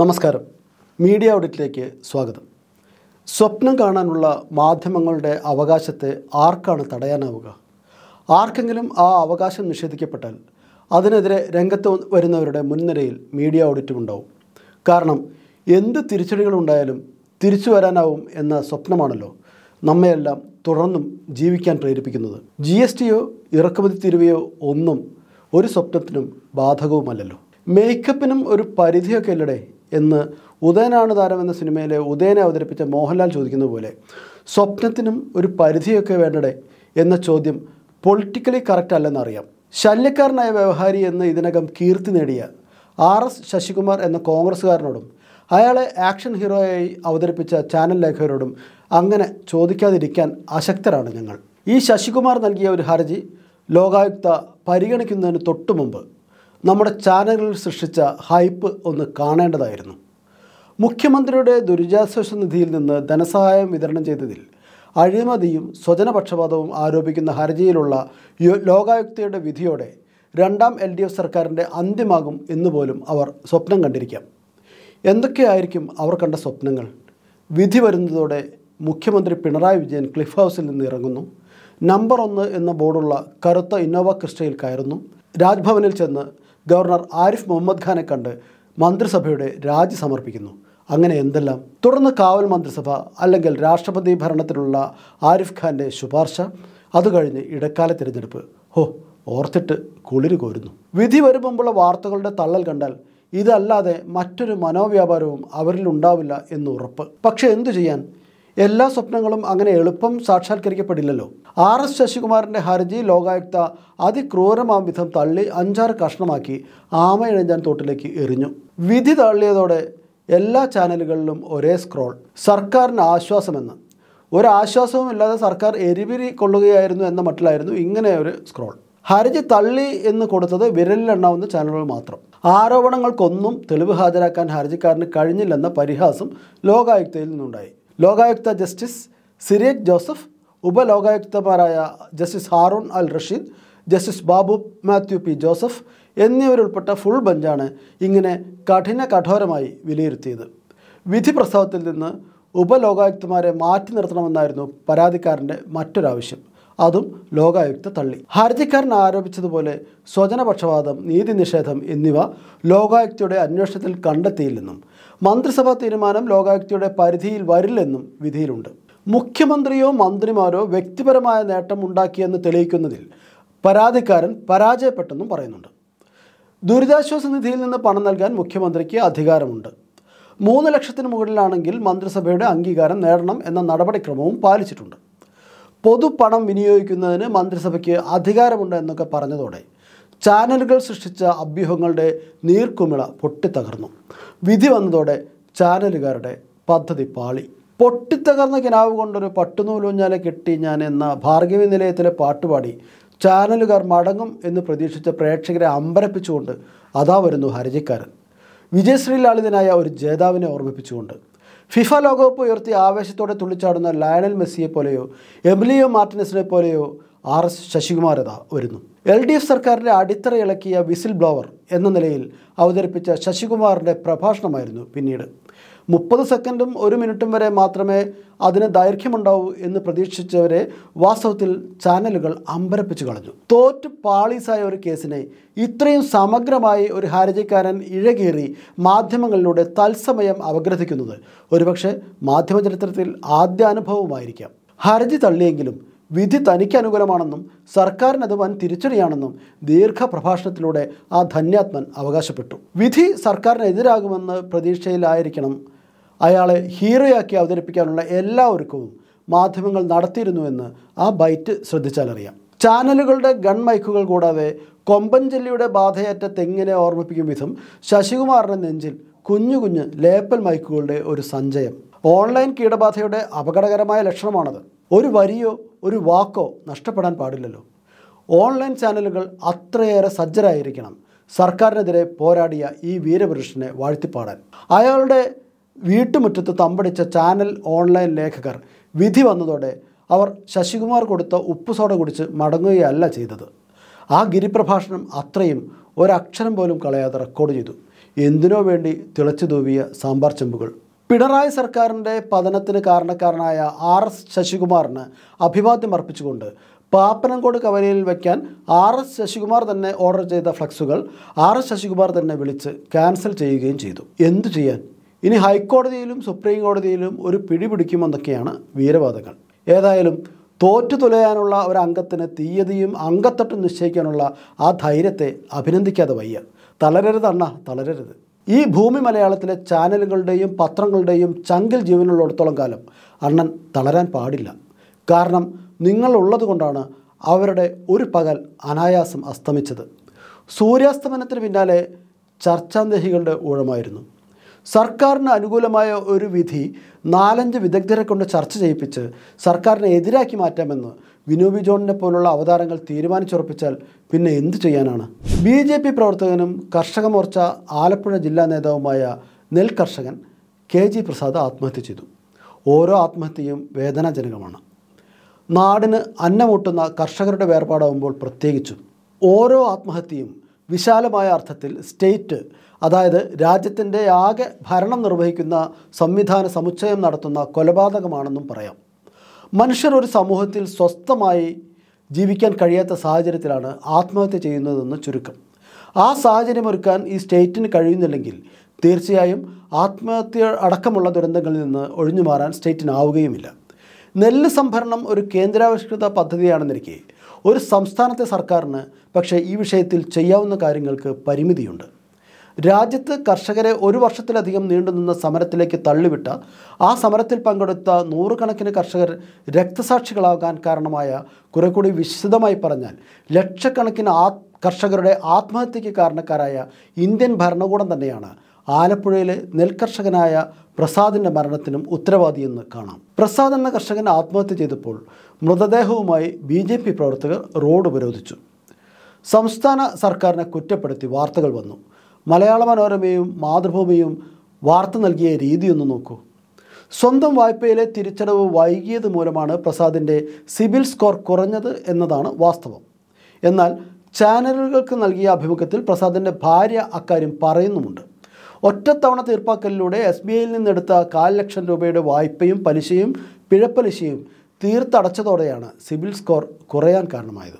നമസ്കാരം മീഡിയ ഓഡിറ്റിലേക്ക് സ്വാഗതം സ്വപ്നം കാണാനുള്ള മാധ്യമങ്ങളുടെ അവകാശത്തെ ആർക്കാണ് തടയാനാവുക ആർക്കെങ്കിലും ആ അവകാശം നിഷേധിക്കപ്പെട്ടാൽ അതിനെതിരെ രംഗത്ത് വരുന്നവരുടെ മുൻനിരയിൽ മീഡിയ ഓഡിറ്റും ഉണ്ടാവും കാരണം എന്ത് തിരിച്ചടികളുണ്ടായാലും തിരിച്ചു വരാനാവും എന്ന സ്വപ്നമാണല്ലോ നമ്മയെല്ലാം തുടർന്നും ജീവിക്കാൻ പ്രേരിപ്പിക്കുന്നത് ജി എസ് ടിയോ ഇറക്കുമതി തിരുവയോ ഒന്നും ഒരു സ്വപ്നത്തിനും ബാധകവുമല്ലല്ലോ മേക്കപ്പിനും ഒരു പരിധിയൊക്കെ ഇല്ലടേ എന്ന് ഉദയനാണ് താരം എന്ന സിനിമയിലെ ഉദയനെ അവതരിപ്പിച്ച മോഹൻലാൽ ചോദിക്കുന്ന പോലെ സ്വപ്നത്തിനും ഒരു പരിധിയൊക്കെ വേണ്ടടേ എന്ന ചോദ്യം പൊളിറ്റിക്കലി കറക്റ്റ് അല്ലെന്നറിയാം ശല്യക്കാരനായ വ്യവഹാരി എന്ന് ഇതിനകം കീർത്തി നേടിയ ആർ എസ് ശശികുമാർ എന്ന കോൺഗ്രസ്സുകാരനോടും അയാളെ ആക്ഷൻ ഹീറോയായി അവതരിപ്പിച്ച ചാനൽ ലേഖകരോടും അങ്ങനെ ചോദിക്കാതിരിക്കാൻ അശക്തരാണ് ഞങ്ങൾ ഈ ശശികുമാർ നൽകിയ ഒരു ഹർജി ലോകായുക്ത പരിഗണിക്കുന്നതിന് തൊട്ടു മുമ്പ് നമ്മുടെ ചാനലിൽ സൃഷ്ടിച്ച ഹൈപ്പ് ഒന്ന് കാണേണ്ടതായിരുന്നു മുഖ്യമന്ത്രിയുടെ ദുരിതാശ്വാസ നിധിയിൽ നിന്ന് ധനസഹായം വിതരണം ചെയ്തതിൽ അഴിമതിയും സ്വജനപക്ഷപാതവും ആരോപിക്കുന്ന ഹർജിയിലുള്ള ലോകായുക്തയുടെ വിധിയോടെ രണ്ടാം എൽ ഡി എഫ് സർക്കാരിൻ്റെ അന്ത്യമാകും എന്ന് പോലും അവർ സ്വപ്നം കണ്ടിരിക്കാം എന്തൊക്കെയായിരിക്കും അവർ കണ്ട സ്വപ്നങ്ങൾ വിധി വരുന്നതോടെ മുഖ്യമന്ത്രി പിണറായി വിജയൻ ക്ലിഫ് ഹൗസിൽ നിന്ന് ഇറങ്ങുന്നു നമ്പർ ഒന്ന് എന്ന ബോർഡുള്ള കറുത്ത ഇന്നോവ ക്രിസ്റ്റയിൽ കയറുന്നു രാജ്ഭവനിൽ ചെന്ന് ഗവർണർ ആരിഫ് മുഹമ്മദ് ഖാനെ കണ്ട് മന്ത്രിസഭയുടെ രാജി സമർപ്പിക്കുന്നു അങ്ങനെ എന്തെല്ലാം തുടർന്ന് കാവൽ മന്ത്രിസഭ അല്ലെങ്കിൽ രാഷ്ട്രപതി ഭരണത്തിനുള്ള ആരിഫ് ഖാൻ്റെ ശുപാർശ അത് കഴിഞ്ഞ് ഇടക്കാല തിരഞ്ഞെടുപ്പ് ഹോ ഓർത്തിട്ട് കുളിരു കോരുന്നു വിധി വരുമ്പോഴുള്ള വാർത്തകളുടെ തള്ളൽ കണ്ടാൽ ഇതല്ലാതെ മറ്റൊരു മനോവ്യാപാരവും അവരിൽ ഉണ്ടാവില്ല എന്ന് ഉറപ്പ് പക്ഷേ എന്തു ചെയ്യാൻ എല്ലാ സ്വപ്നങ്ങളും അങ്ങനെ എളുപ്പം സാക്ഷാത്കരിക്കപ്പെടില്ലല്ലോ ആർ എസ് ശശികുമാറിൻ്റെ ഹർജി ലോകായുക്ത അതിക്രൂരമാം വിധം തള്ളി അഞ്ചാറ് കഷ്ണമാക്കി ആമയിഴഞ്ഞാൻ തോട്ടിലേക്ക് എറിഞ്ഞു വിധി തള്ളിയതോടെ എല്ലാ ചാനലുകളിലും ഒരേ സ്ക്രോൾ സർക്കാരിന് ആശ്വാസമെന്ന് ഒരാശ്വാസവും ഇല്ലാതെ സർക്കാർ എരിവിരി കൊള്ളുകയായിരുന്നു എന്ന മട്ടിലായിരുന്നു ഇങ്ങനെ ഒരു സ്ക്രോൾ ഹർജി തള്ളി എന്ന് കൊടുത്തത് വിരലിലെണ്ണാവുന്ന ചാനലുകൾ മാത്രം ആരോപണങ്ങൾക്കൊന്നും തെളിവ് ഹാജരാക്കാൻ ഹർജിക്കാരന് കഴിഞ്ഞില്ലെന്ന പരിഹാസം ലോകായുക്തയിൽ നിന്നുണ്ടായി ലോകായുക്ത ജസ്റ്റിസ് സിരിയക് ജോസഫ് ഉപലോകായുക്തമാരായ justice Haroon Al Rasheed justice Babu Mathew P Joseph എന്നിവരുൾപ്പെട്ട ഫുൾ ബെഞ്ചാണ് ഇങ്ങനെ കഠിന കഠോരമായി വിലയിരുത്തിയത് വിധി പ്രസ്താവത്തിൽ നിന്ന് ഉപലോകായുക്തമാരെ മാറ്റി നിർത്തണമെന്നായിരുന്നു പരാതിക്കാരൻ്റെ മറ്റൊരാവശ്യം അതും ലോകായുക്ത തള്ളി ഹർജിക്കാരൻ ആരോപിച്ചതുപോലെ സ്വജനപക്ഷപാതം നീതി നിഷേധം എന്നിവ ലോകായുക്തയുടെ അന്വേഷണത്തിൽ കണ്ടെത്തിയില്ലെന്നും മന്ത്രിസഭാ തീരുമാനം ലോകായുക്തയുടെ പരിധിയിൽ വരില്ലെന്നും വിധിയിലുണ്ട് മുഖ്യമന്ത്രിയോ മന്ത്രിമാരോ വ്യക്തിപരമായ നേട്ടം ഉണ്ടാക്കിയെന്ന് തെളിയിക്കുന്നതിൽ പരാതിക്കാരൻ പരാജയപ്പെട്ടെന്നും പറയുന്നുണ്ട് ദുരിതാശ്വാസ നിധിയിൽ നിന്ന് പണം നൽകാൻ മുഖ്യമന്ത്രിക്ക് അധികാരമുണ്ട് മൂന്ന് ലക്ഷത്തിന് മുകളിലാണെങ്കിൽ മന്ത്രിസഭയുടെ അംഗീകാരം നേടണം എന്ന നടപടിക്രമവും പാലിച്ചിട്ടുണ്ട് പൊതുപണം വിനിയോഗിക്കുന്നതിന് മന്ത്രിസഭയ്ക്ക് അധികാരമുണ്ട് എന്നൊക്കെ പറഞ്ഞതോടെ ചാനലുകൾ സൃഷ്ടിച്ച അഭ്യൂഹങ്ങളുടെ നീർക്കുമിള പൊട്ടിത്തകർന്നു വിധി വന്നതോടെ ചാനലുകാരുടെ പദ്ധതി പാളി പൊട്ടിത്തകർന്ന കിനാവ് കൊണ്ടൊരു പട്ടുനൂലൂഞ്ഞാലെ കെട്ടി ഞാൻ എന്ന ഭാർഗവി നിലയത്തിലെ പാട്ടുപാടി ചാനലുകാർ മടങ്ങും എന്ന് പ്രതീക്ഷിച്ച പ്രേക്ഷകരെ അമ്പരപ്പിച്ചുകൊണ്ട് അതാ വരുന്നു ഹരജിക്കാരൻ വിജയശ്രീ ലാളിതനായ ഒരു ജേതാവിനെ ഓർമ്മിപ്പിച്ചുകൊണ്ട് ഫിഫ ലോകകപ്പ് ഉയർത്തി ആവേശത്തോടെ തുള്ളിച്ചാടുന്ന ലയണൽ മെസ്സിയെ പോലെയോ എംലിയോ മാർട്ടിനസിനെ പോലെയോ ആർ എസ് ശശികുമാരതാ വരുന്നു എൽ ഡി എഫ് സർക്കാരിൻ്റെ ഇളക്കിയ വിസിൽ ബ്ലോവർ എന്ന നിലയിൽ അവതരിപ്പിച്ച ശശികുമാറിൻ്റെ പ്രഭാഷണമായിരുന്നു പിന്നീട് മുപ്പത് സെക്കൻഡും ഒരു മിനിറ്റും വരെ മാത്രമേ അതിന് ദൈർഘ്യമുണ്ടാവൂ എന്ന് പ്രതീക്ഷിച്ചവരെ വാസ്തവത്തിൽ ചാനലുകൾ അമ്പരപ്പിച്ചു കളഞ്ഞു തോറ്റ് പാളീസായ ഒരു കേസിനെ ഇത്രയും സമഗ്രമായി ഒരു ഹാരജിക്കാരൻ ഇഴകേറി മാധ്യമങ്ങളിലൂടെ തത്സമയം അവഗ്രഹിക്കുന്നത് ഒരുപക്ഷെ മാധ്യമ ചരിത്രത്തിൽ അനുഭവമായിരിക്കാം ഹർജി തള്ളിയെങ്കിലും വിധി തനിക്ക് അനുകൂലമാണെന്നും സർക്കാരിനത് വൻ തിരിച്ചടിയാണെന്നും ദീർഘപ്രഭാഷണത്തിലൂടെ ആ ധന്യാത്മൻ അവകാശപ്പെട്ടു വിധി സർക്കാരിനെതിരാകുമെന്ന് പ്രതീക്ഷയിലായിരിക്കണം അയാളെ ഹീറോയാക്കി അവതരിപ്പിക്കാനുള്ള എല്ലാ ഒരുക്കവും മാധ്യമങ്ങൾ നടത്തിയിരുന്നുവെന്ന് ആ ബൈറ്റ് ശ്രദ്ധിച്ചാലറിയാം ചാനലുകളുടെ ഗൺ മൈക്കുകൾ കൂടാതെ കൊമ്പൻജെല്ലിയുടെ ബാധയേറ്റ തെങ്ങിനെ ഓർമ്മിപ്പിക്കും വിധം ശശികുമാറിൻ്റെ നെഞ്ചിൽ കുഞ്ഞു കുഞ്ഞ് ലേപ്പൽ മൈക്കുകളുടെ ഒരു സഞ്ചയം ഓൺലൈൻ കീടബാധയുടെ അപകടകരമായ ലക്ഷണമാണത് ഒരു വരിയോ ഒരു വാക്കോ നഷ്ടപ്പെടാൻ പാടില്ലല്ലോ ഓൺലൈൻ ചാനലുകൾ അത്രയേറെ സജ്ജരായിരിക്കണം സർക്കാരിനെതിരെ പോരാടിയ ഈ വീരപുരുഷനെ വാഴ്ത്തിപ്പാടാൻ അയാളുടെ വീട്ടുമുറ്റത്ത് തമ്പടിച്ച ചാനൽ ഓൺലൈൻ ലേഖകർ വിധി വന്നതോടെ അവർ ശശികുമാർ കൊടുത്ത ഉപ്പുസോട കുടിച്ച് മടങ്ങുകയല്ല ചെയ്തത് ആ ഗിരിപ്രഭാഷണം അത്രയും ഒരക്ഷരം പോലും കളയാതെ റെക്കോർഡ് ചെയ്തു എന്തിനോ വേണ്ടി തിളച്ചു തൂവിയ സാമ്പാർ ചെമ്പുകൾ പിണറായി സർക്കാരിൻ്റെ പതനത്തിന് കാരണക്കാരനായ ആർ എസ് ശശികുമാറിന് അഭിവാദ്യം അർപ്പിച്ചുകൊണ്ട് പാപ്പനംകോട് കവലയിൽ വയ്ക്കാൻ ആർ എസ് ശശികുമാർ തന്നെ ഓർഡർ ചെയ്ത ഫ്ലക്സുകൾ ആർ എസ് ശശികുമാർ തന്നെ വിളിച്ച് ക്യാൻസൽ ചെയ്യുകയും ചെയ്തു എന്തു ചെയ്യാൻ ഇനി ഹൈക്കോടതിയിലും സുപ്രീം കോടതിയിലും ഒരു പിടിപിടിക്കുമെന്നൊക്കെയാണ് വീരവാദങ്ങൾ ഏതായാലും തോറ്റു തുലയാനുള്ള ഒരു അംഗത്തിന് തീയതിയും അംഗത്തട്ടും നിശ്ചയിക്കാനുള്ള ആ ധൈര്യത്തെ അഭിനന്ദിക്കാതെ വയ്യ തളരരുതണ്ണ തളരരുത് ഈ ഭൂമി മലയാളത്തിലെ ചാനലുകളുടെയും പത്രങ്ങളുടെയും ചങ്കിൽ ജീവനുള്ളിടത്തോളം കാലം അണ്ണൻ തളരാൻ പാടില്ല കാരണം നിങ്ങളുള്ളത് കൊണ്ടാണ് അവരുടെ ഒരു പകൽ അനായാസം അസ്തമിച്ചത് സൂര്യാസ്തമനത്തിന് പിന്നാലെ ചർച്ചാന്തേഹികളുടെ ഊഴമായിരുന്നു സർക്കാരിന് അനുകൂലമായ ഒരു വിധി നാലഞ്ച് വിദഗ്ധരെ കൊണ്ട് ചർച്ച ചെയ്യിപ്പിച്ച് സർക്കാരിനെ എതിരാക്കി മാറ്റാമെന്ന് വിനോബി ജോണിനെ പോലുള്ള അവതാരങ്ങൾ തീരുമാനിച്ചുറപ്പിച്ചാൽ പിന്നെ എന്തു ചെയ്യാനാണ് ബി ജെ പി പ്രവർത്തകനും കർഷക മോർച്ച ആലപ്പുഴ ജില്ലാ നേതാവുമായ നെൽ കർഷകൻ കെ ജി പ്രസാദ് ആത്മഹത്യ ചെയ്തു ഓരോ ആത്മഹത്യയും വേദനാജനകമാണ് നാടിന് അന്നമൂട്ടുന്ന കർഷകരുടെ വേർപാടാവുമ്പോൾ പ്രത്യേകിച്ചും ഓരോ ആത്മഹത്യയും വിശാലമായ അർത്ഥത്തിൽ സ്റ്റേറ്റ് അതായത് രാജ്യത്തിൻ്റെ ആകെ ഭരണം നിർവഹിക്കുന്ന സംവിധാന സമുച്ചയം നടത്തുന്ന കൊലപാതകമാണെന്നും പറയാം മനുഷ്യർ ഒരു സമൂഹത്തിൽ സ്വസ്ഥമായി ജീവിക്കാൻ കഴിയാത്ത സാഹചര്യത്തിലാണ് ആത്മഹത്യ ചെയ്യുന്നതെന്ന് ചുരുക്കം ആ സാഹചര്യം ഒരുക്കാൻ ഈ സ്റ്റേറ്റിന് കഴിയുന്നില്ലെങ്കിൽ തീർച്ചയായും ആത്മഹത്യ അടക്കമുള്ള ദുരന്തങ്ങളിൽ നിന്ന് ഒഴിഞ്ഞു മാറാൻ സ്റ്റേറ്റിനാവുകയുമില്ല നെല്ല് സംഭരണം ഒരു കേന്ദ്രാവിഷ്കൃത പദ്ധതിയാണെന്നിരിക്കെ ഒരു സംസ്ഥാനത്തെ സർക്കാരിന് പക്ഷേ ഈ വിഷയത്തിൽ ചെയ്യാവുന്ന കാര്യങ്ങൾക്ക് പരിമിതിയുണ്ട് രാജ്യത്ത് കർഷകരെ ഒരു വർഷത്തിലധികം നീണ്ടുനിന്ന സമരത്തിലേക്ക് തള്ളിവിട്ട ആ സമരത്തിൽ പങ്കെടുത്ത നൂറുകണക്കിന് കർഷകർ രക്തസാക്ഷികളാകാൻ കാരണമായ കുറെ കൂടി വിശദമായി പറഞ്ഞാൽ ലക്ഷക്കണക്കിന് ആ കർഷകരുടെ ആത്മഹത്യയ്ക്ക് കാരണക്കാരായ ഇന്ത്യൻ ഭരണകൂടം തന്നെയാണ് ആലപ്പുഴയിലെ നെൽകർഷകനായ പ്രസാദിൻ്റെ മരണത്തിനും ഉത്തരവാദിയെന്ന് കാണാം പ്രസാദ് എന്ന കർഷകൻ ആത്മഹത്യ ചെയ്തപ്പോൾ മൃതദേഹവുമായി ബി ജെ പി പ്രവർത്തകർ റോഡ് ഉപരോധിച്ചു സംസ്ഥാന സർക്കാരിനെ കുറ്റപ്പെടുത്തി വാർത്തകൾ വന്നു മലയാള മനോരമയും മാതൃഭൂമിയും വാർത്ത നൽകിയ രീതിയൊന്ന് നോക്കൂ സ്വന്തം വായ്പയിലെ തിരിച്ചടവ് വൈകിയത് മൂലമാണ് പ്രസാദിൻ്റെ സിബിൽ സ്കോർ കുറഞ്ഞത് എന്നതാണ് വാസ്തവം എന്നാൽ ചാനലുകൾക്ക് നൽകിയ അഭിമുഖത്തിൽ പ്രസാദിൻ്റെ ഭാര്യ അക്കാര്യം പറയുന്നുമുണ്ട് ഒറ്റത്തവണ തീർപ്പാക്കലിലൂടെ എസ് ബി ഐയിൽ നിന്നെടുത്ത കാൽ ലക്ഷം രൂപയുടെ വായ്പയും പലിശയും പിഴപ്പലിശയും തീർത്തടച്ചതോടെയാണ് സിബിൽ സ്കോർ കുറയാൻ കാരണമായത്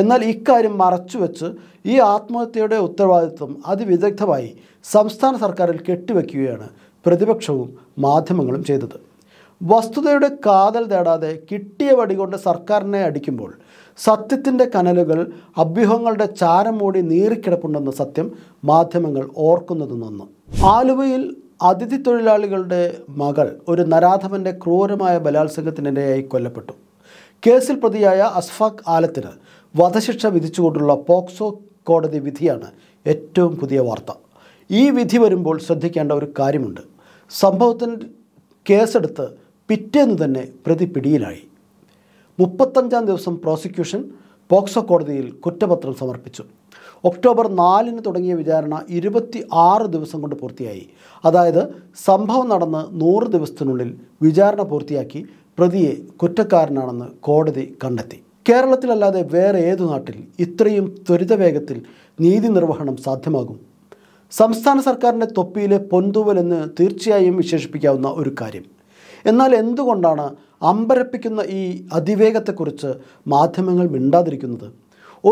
എന്നാൽ ഇക്കാര്യം മറച്ചുവെച്ച് ഈ ആത്മഹത്യയുടെ ഉത്തരവാദിത്വം അതിവിദഗ്ധമായി സംസ്ഥാന സർക്കാരിൽ കെട്ടിവെക്കുകയാണ് പ്രതിപക്ഷവും മാധ്യമങ്ങളും ചെയ്തത് വസ്തുതയുടെ കാതൽ തേടാതെ കിട്ടിയ വടികൊണ്ട് സർക്കാരിനെ അടിക്കുമ്പോൾ സത്യത്തിൻ്റെ കനലുകൾ അഭ്യൂഹങ്ങളുടെ ചാരം മൂടി നീറിക്കിടപ്പുണ്ടെന്ന സത്യം മാധ്യമങ്ങൾ ഓർക്കുന്നത് നിന്നു ആലുവയിൽ അതിഥി തൊഴിലാളികളുടെ മകൾ ഒരു നരാധമൻ്റെ ക്രൂരമായ ബലാത്സംഗത്തിനിരയായി കൊല്ലപ്പെട്ടു കേസിൽ പ്രതിയായ അസ്ഫാഖ് ആലത്തിന് വധശിക്ഷ വിധിച്ചുകൊണ്ടുള്ള പോക്സോ കോടതി വിധിയാണ് ഏറ്റവും പുതിയ വാർത്ത ഈ വിധി വരുമ്പോൾ ശ്രദ്ധിക്കേണ്ട ഒരു കാര്യമുണ്ട് സംഭവത്തിന് കേസെടുത്ത് പിറ്റേന്ന് തന്നെ പ്രതി പിടിയിലായി മുപ്പത്തഞ്ചാം ദിവസം പ്രോസിക്യൂഷൻ പോക്സോ കോടതിയിൽ കുറ്റപത്രം സമർപ്പിച്ചു ഒക്ടോബർ നാലിന് തുടങ്ങിയ വിചാരണ ഇരുപത്തി ആറ് ദിവസം കൊണ്ട് പൂർത്തിയായി അതായത് സംഭവം നടന്ന് നൂറ് ദിവസത്തിനുള്ളിൽ വിചാരണ പൂർത്തിയാക്കി പ്രതിയെ കുറ്റക്കാരനാണെന്ന് കോടതി കണ്ടെത്തി കേരളത്തിലല്ലാതെ വേറെ ഏതു നാട്ടിൽ ഇത്രയും ത്വരിത വേഗത്തിൽ നീതി നിർവഹണം സാധ്യമാകും സംസ്ഥാന സർക്കാരിൻ്റെ തൊപ്പിയിലെ പൊന്തൂവൽ എന്ന് തീർച്ചയായും വിശേഷിപ്പിക്കാവുന്ന ഒരു കാര്യം എന്നാൽ എന്തുകൊണ്ടാണ് അമ്പരപ്പിക്കുന്ന ഈ അതിവേഗത്തെക്കുറിച്ച് മാധ്യമങ്ങൾ മിണ്ടാതിരിക്കുന്നത്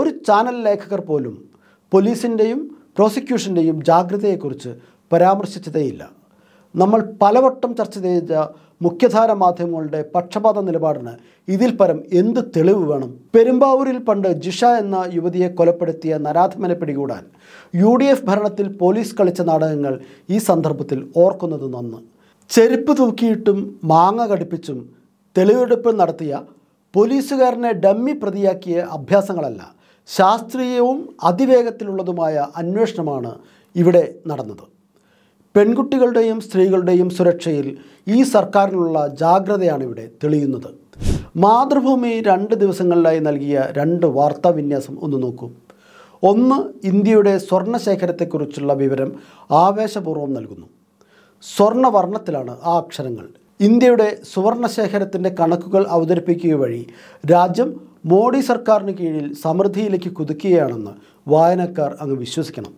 ഒരു ചാനൽ ലേഖകർ പോലും പോലീസിൻ്റെയും പ്രോസിക്യൂഷൻ്റെയും ജാഗ്രതയെക്കുറിച്ച് പരാമർശിച്ചതേയില്ല നമ്മൾ പലവട്ടം ചർച്ച ചെയ്ത മുഖ്യധാര മാധ്യമങ്ങളുടെ പക്ഷപാത നിലപാടിന് ഇതിൽ പരം എന്ത് തെളിവ് വേണം പെരുമ്പാവൂരിൽ പണ്ട് ജിഷ എന്ന യുവതിയെ കൊലപ്പെടുത്തിയ നരാധമനെ പിടികൂടാൻ യു ഡി എഫ് ഭരണത്തിൽ പോലീസ് കളിച്ച നാടകങ്ങൾ ഈ സന്ദർഭത്തിൽ ഓർക്കുന്നത് നന്ന് ചെരുപ്പ് തൂക്കിയിട്ടും മാങ്ങ കടിപ്പിച്ചും തെളിവെടുപ്പ് നടത്തിയ പോലീസുകാരനെ ഡമ്മി പ്രതിയാക്കിയ അഭ്യാസങ്ങളല്ല ശാസ്ത്രീയവും അതിവേഗത്തിലുള്ളതുമായ അന്വേഷണമാണ് ഇവിടെ നടന്നത് പെൺകുട്ടികളുടെയും സ്ത്രീകളുടെയും സുരക്ഷയിൽ ഈ സർക്കാരിനുള്ള ജാഗ്രതയാണ് ഇവിടെ തെളിയുന്നത് മാതൃഭൂമി രണ്ട് ദിവസങ്ങളിലായി നൽകിയ രണ്ട് വാർത്താവിന്യാസം ഒന്ന് നോക്കൂ ഒന്ന് ഇന്ത്യയുടെ സ്വർണ്ണശേഖരത്തെക്കുറിച്ചുള്ള വിവരം ആവേശപൂർവ്വം നൽകുന്നു സ്വർണ്ണവർണ്ണത്തിലാണ് ആ അക്ഷരങ്ങൾ ഇന്ത്യയുടെ സുവർണശേഖരത്തിൻ്റെ കണക്കുകൾ അവതരിപ്പിക്കുക വഴി രാജ്യം മോഡി സർക്കാരിന് കീഴിൽ സമൃദ്ധിയിലേക്ക് കുതിക്കുകയാണെന്ന് വായനക്കാർ അങ്ങ് വിശ്വസിക്കണം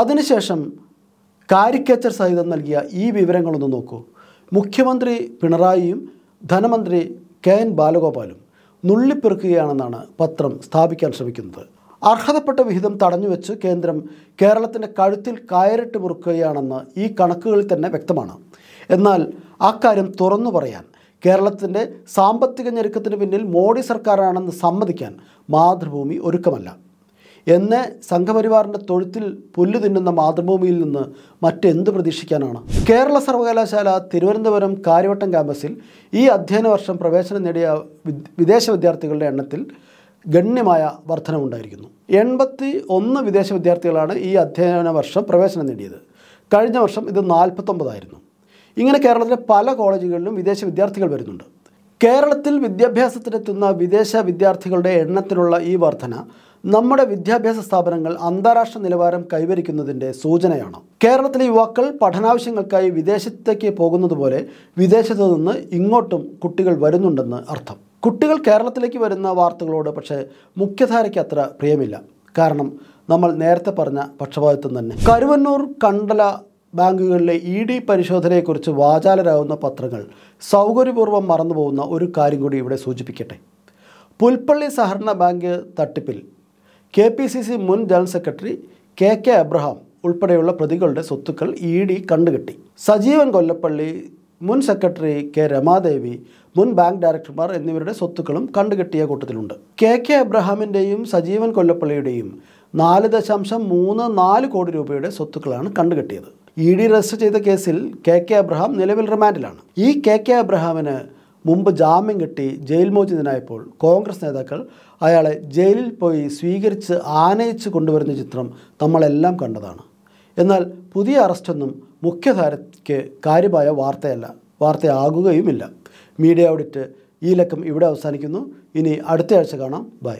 അതിനുശേഷം കാരിക്കേച്ചർ സഹിതം നൽകിയ ഈ വിവരങ്ങളൊന്ന് നോക്കൂ മുഖ്യമന്ത്രി പിണറായിയും ധനമന്ത്രി കെ എൻ ബാലഗോപാലും നുള്ളിപ്പെറുക്കുകയാണെന്നാണ് പത്രം സ്ഥാപിക്കാൻ ശ്രമിക്കുന്നത് അർഹതപ്പെട്ട വിഹിതം തടഞ്ഞുവെച്ച് കേന്ദ്രം കേരളത്തിൻ്റെ കഴുത്തിൽ കയറിട്ട് മുറുക്കുകയാണെന്ന് ഈ കണക്കുകളിൽ തന്നെ വ്യക്തമാണ് എന്നാൽ അക്കാര്യം തുറന്നു പറയാൻ കേരളത്തിൻ്റെ സാമ്പത്തിക ഞെരുക്കത്തിന് പിന്നിൽ മോഡി സർക്കാരാണെന്ന് സമ്മതിക്കാൻ മാതൃഭൂമി ഒരുക്കമല്ല എന്ന് സംഘപരിവാറിൻ്റെ തൊഴുത്തിൽ പുല്ല് തിന്നുന്ന മാതൃഭൂമിയിൽ നിന്ന് മറ്റെന്ത് പ്രതീക്ഷിക്കാനാണ് കേരള സർവകലാശാല തിരുവനന്തപുരം കാര്യവട്ടം ക്യാമ്പസിൽ ഈ അധ്യയന വർഷം പ്രവേശനം നേടിയ വിദേശ വിദ്യാർത്ഥികളുടെ എണ്ണത്തിൽ ഗണ്യമായ വർധനമുണ്ടായിരിക്കുന്നു എൺപത്തി ഒന്ന് വിദേശ വിദ്യാർത്ഥികളാണ് ഈ അധ്യയന വർഷം പ്രവേശനം നേടിയത് കഴിഞ്ഞ വർഷം ഇത് നാൽപ്പത്തൊമ്പതായിരുന്നു ഇങ്ങനെ കേരളത്തിലെ പല കോളേജുകളിലും വിദേശ വിദ്യാർത്ഥികൾ വരുന്നുണ്ട് കേരളത്തിൽ വിദ്യാഭ്യാസത്തിനെത്തുന്ന വിദേശ വിദ്യാർത്ഥികളുടെ എണ്ണത്തിലുള്ള ഈ വർധന നമ്മുടെ വിദ്യാഭ്യാസ സ്ഥാപനങ്ങൾ അന്താരാഷ്ട്ര നിലവാരം കൈവരിക്കുന്നതിൻ്റെ സൂചനയാണ് കേരളത്തിലെ യുവാക്കൾ പഠനാവശ്യങ്ങൾക്കായി വിദേശത്തേക്ക് പോകുന്നതുപോലെ വിദേശത്തു നിന്ന് ഇങ്ങോട്ടും കുട്ടികൾ വരുന്നുണ്ടെന്ന് അർത്ഥം കുട്ടികൾ കേരളത്തിലേക്ക് വരുന്ന വാർത്തകളോട് പക്ഷേ മുഖ്യധാരയ്ക്ക് അത്ര പ്രിയമില്ല കാരണം നമ്മൾ നേരത്തെ പറഞ്ഞ പക്ഷപാതിത്വം തന്നെ കരുവന്നൂർ കണ്ടല ബാങ്കുകളിലെ ഇ ഡി പരിശോധനയെക്കുറിച്ച് വാചാലരാകുന്ന പത്രങ്ങൾ സൗകര്യപൂർവ്വം മറന്നുപോകുന്ന ഒരു കാര്യം കൂടി ഇവിടെ സൂചിപ്പിക്കട്ടെ പുൽപ്പള്ളി സഹകരണ ബാങ്ക് തട്ടിപ്പിൽ കെ പി സി സി മുൻ general secretary K K Abraham ഉൾപ്പെടെയുള്ള പ്രതികളുടെ സ്വത്തുക്കൾ ഇ ഡി കണ്ടുകെട്ടി സജീവൻ കൊല്ലപ്പള്ളി മുൻ സെക്രട്ടറി കെ രമാദേവി മുൻ ബാങ്ക് ഡയറക്ടർമാർ എന്നിവരുടെ സ്വത്തുക്കളും കണ്ടുകെട്ടിയ കൂട്ടത്തിലുണ്ട് കെ കെ അബ്രഹാമിൻ്റെയും സജീവൻ കൊല്ലപ്പള്ളിയുടെയും നാല് ദശാംശം മൂന്ന് നാല് കോടി രൂപയുടെ സ്വത്തുക്കളാണ് കണ്ടുകെട്ടിയത് ഇ ഡി രജിസ്റ്റർ ചെയ്ത കേസിൽ കെ കെ അബ്രഹാം നിലവിൽ റിമാൻഡിലാണ് ഈ കെ കെ അബ്രഹാമിന് മുമ്പ് ജാമ്യം കിട്ടി ജയിൽ മോചിതനായപ്പോൾ കോൺഗ്രസ് നേതാക്കൾ അയാളെ ജയിലിൽ പോയി സ്വീകരിച്ച് ആനയിച്ച് കൊണ്ടുവരുന്ന ചിത്രം നമ്മളെല്ലാം കണ്ടതാണ് എന്നാൽ പുതിയ അറസ്റ്റൊന്നും മുഖ്യധാരയ്ക്ക് കാര്യമായ വാർത്തയല്ല വാർത്തയാകുകയുമില്ല മീഡിയ ഓഡിറ്റ് ഈ ലക്കം ഇവിടെ അവസാനിക്കുന്നു ഇനി അടുത്ത ആഴ്ച കാണാം ബൈ